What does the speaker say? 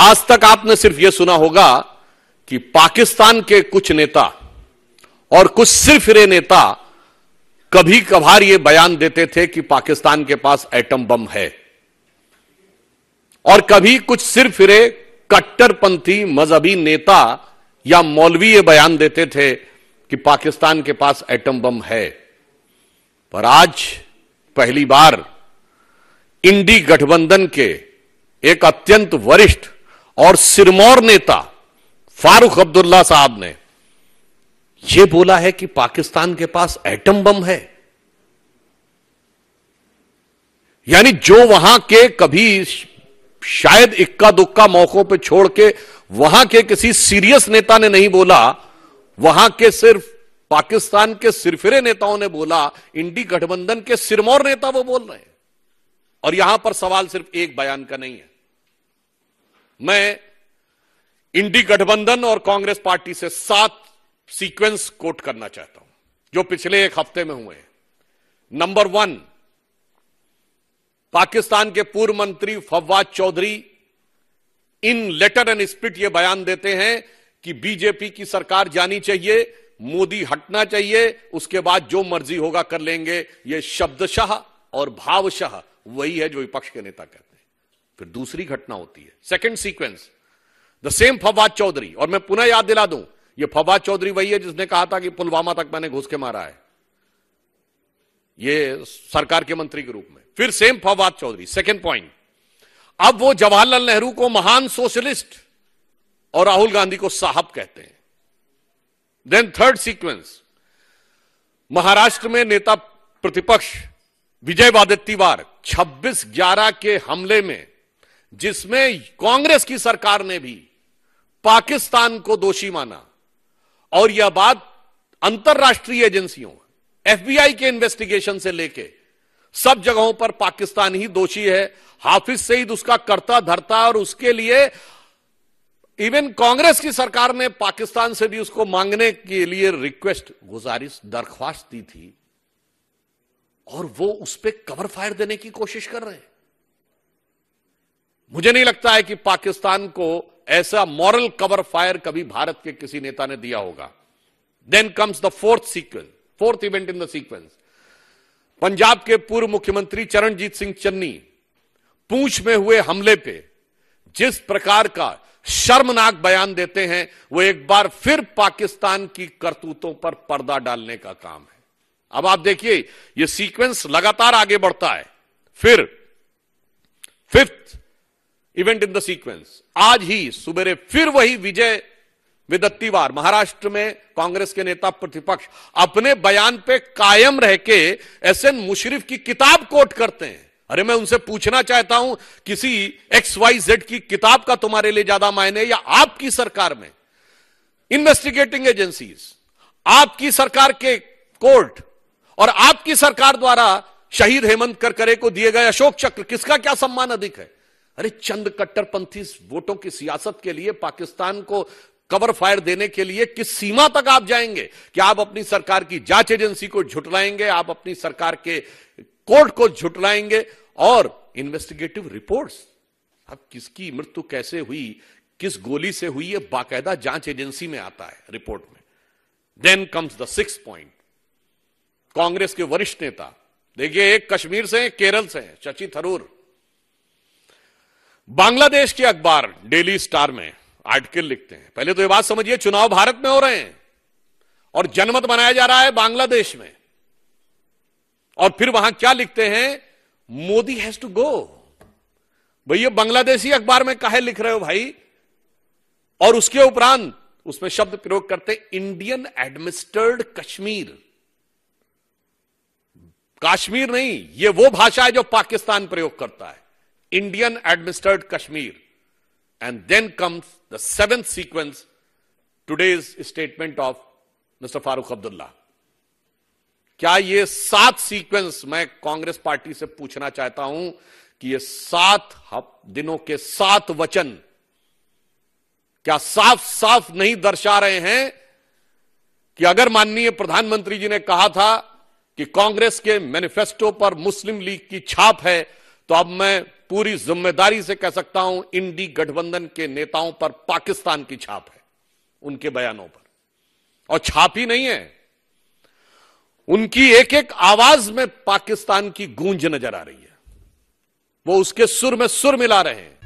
आज तक आपने सिर्फ यह सुना होगा कि पाकिस्तान के कुछ नेता और कुछ फिरे नेता कभी कभार यह बयान देते थे कि पाकिस्तान के पास एटम बम है और कभी कुछ फिरे कट्टरपंथी मजहबी नेता या मौलवी ये बयान देते थे कि पाकिस्तान के पास एटम बम है पर आज पहली बार इंडी गठबंधन के एक अत्यंत वरिष्ठ और सिरमौर नेता फारूक अब्दुल्ला साहब ने यह बोला है कि पाकिस्तान के पास एटम बम है यानी जो वहां के कभी शायद इक्का दुक्का मौकों पे छोड़ के वहां के किसी सीरियस नेता ने नहीं बोला वहां के सिर्फ पाकिस्तान के सिरफिरे नेताओं ने बोला इंडी गठबंधन के सिरमौर नेता वो बोल रहे हैं और यहां पर सवाल सिर्फ एक बयान का नहीं है मैं इंडी गठबंधन और कांग्रेस पार्टी से सात सीक्वेंस कोट करना चाहता हूं जो पिछले एक हफ्ते में हुए हैं नंबर वन पाकिस्तान के पूर्व मंत्री Fawad Chaudhry in letter and spirit ये बयान देते हैं कि बीजेपी की सरकार जानी चाहिए मोदी हटना चाहिए उसके बाद जो मर्जी होगा कर लेंगे ये शब्दशाह और भावशाह वही है जो विपक्ष के नेता कहते फिर दूसरी घटना होती है second sequence the same Fawad Chaudhry और मैं पुनः याद दिला दूं ये फवाद चौधरी वही है जिसने कहा था कि पुलवामा तक मैंने घुस के मारा है ये सरकार के मंत्री के रूप में फिर same Fawad Chaudhry second point अब वो जवाहरलाल नेहरू को महान सोशलिस्ट और राहुल गांधी को साहब कहते हैं देन थर्ड सीक्वेंस महाराष्ट्र में नेता प्रतिपक्ष विजय वादित्यवार छब्बीस ग्यारह के हमले में जिसमें कांग्रेस की सरकार ने भी पाकिस्तान को दोषी माना और यह बात अंतर्राष्ट्रीय एजेंसियों एफबीआई के इन्वेस्टिगेशन से लेके सब जगहों पर पाकिस्तान ही दोषी है हाफिज सईद उसका करता धरता और उसके लिए इवन कांग्रेस की सरकार ने पाकिस्तान से भी उसको मांगने के लिए रिक्वेस्ट गुजारिश दरख्वास्त दी थी और वो उस पर कवर फायर देने की कोशिश कर रहे हैं मुझे नहीं लगता है कि पाकिस्तान को ऐसा मॉरल कवर फायर कभी भारत के किसी नेता ने दिया होगा then comes the fourth sequence fourth event in the sequence Punjab के पूर्व मुख्यमंत्री चरणजीत सिंह चन्नी पूछ में हुए हमले पे जिस प्रकार का शर्मनाक बयान देते हैं वो एक बार फिर पाकिस्तान की करतूतों पर पर्दा डालने का काम है अब आप देखिए ये सीक्वेंस लगातार आगे बढ़ता है फिर fifth event in the sequence आज ही सुबेरे फिर वही विजय विदत्तीवार महाराष्ट्र में कांग्रेस के नेता प्रतिपक्ष अपने बयान पे कायम रह के एस एन मुशरिफ की किताब कोट करते हैं अरे मैं उनसे पूछना चाहता हूं किसी एक्स वाई जेड की किताब का तुम्हारे लिए ज्यादा मायने या आपकी सरकार में इन्वेस्टिगेटिंग एजेंसीज आपकी सरकार के कोर्ट और आपकी सरकार द्वारा शहीद हेमंत करकरे को दिए गए अशोक चक्र किसका क्या सम्मान अधिक है अरे चंद कट्टरपंथी वोटों की सियासत के लिए पाकिस्तान को कवर फायर देने के लिए किस सीमा तक आप जाएंगे कि आप अपनी सरकार की जांच एजेंसी को झुटलाएंगे आप अपनी सरकार के कोर्ट को झुटलाएंगे और इन्वेस्टिगेटिव रिपोर्ट्स अब किसकी मृत्यु कैसे हुई किस गोली से हुई है बाकायदा जांच एजेंसी में आता है रिपोर्ट में then comes the six point Congress के वरिष्ठ नेता देखिए एक कश्मीर से केरल से शशि थरूर बांग्लादेश के अखबार डेली स्टार में आर्टिकल लिखते हैं पहले तो ये बात समझिए चुनाव भारत में हो रहे हैं और जनमत बनाया जा रहा है बांग्लादेश में और फिर वहां क्या लिखते हैं मोदी हैज टू गो भैया बांग्लादेशी अखबार में काहे लिख रहे हो भाई और उसके उपरांत उसमें शब्द प्रयोग करते इंडियन एडमिनिस्टर्ड कश्मीर कश्मीर नहीं ये वो भाषा है जो पाकिस्तान प्रयोग करता है Indian administered Kashmir. And then comes the seventh sequence, today's statement of mister farooq Abdullah क्या ये सात सीक्वेंस मैं कांग्रेस पार्टी से पूछना चाहता हूं कि ये सात दिनों के सात वचन क्या साफ साफ नहीं दर्शा रहे हैं कि अगर माननीय प्रधानमंत्री जी ने कहा था कि कांग्रेस के मैनिफेस्टो पर मुस्लिम लीग की छाप है तो अब मैं पूरी जिम्मेदारी से कह सकता हूं इंडी गठबंधन के नेताओं पर पाकिस्तान की छाप है उनके बयानों पर और छाप ही नहीं है उनकी एक एक आवाज में पाकिस्तान की गूंज नजर आ रही है वो उसके सुर में सुर मिला रहे हैं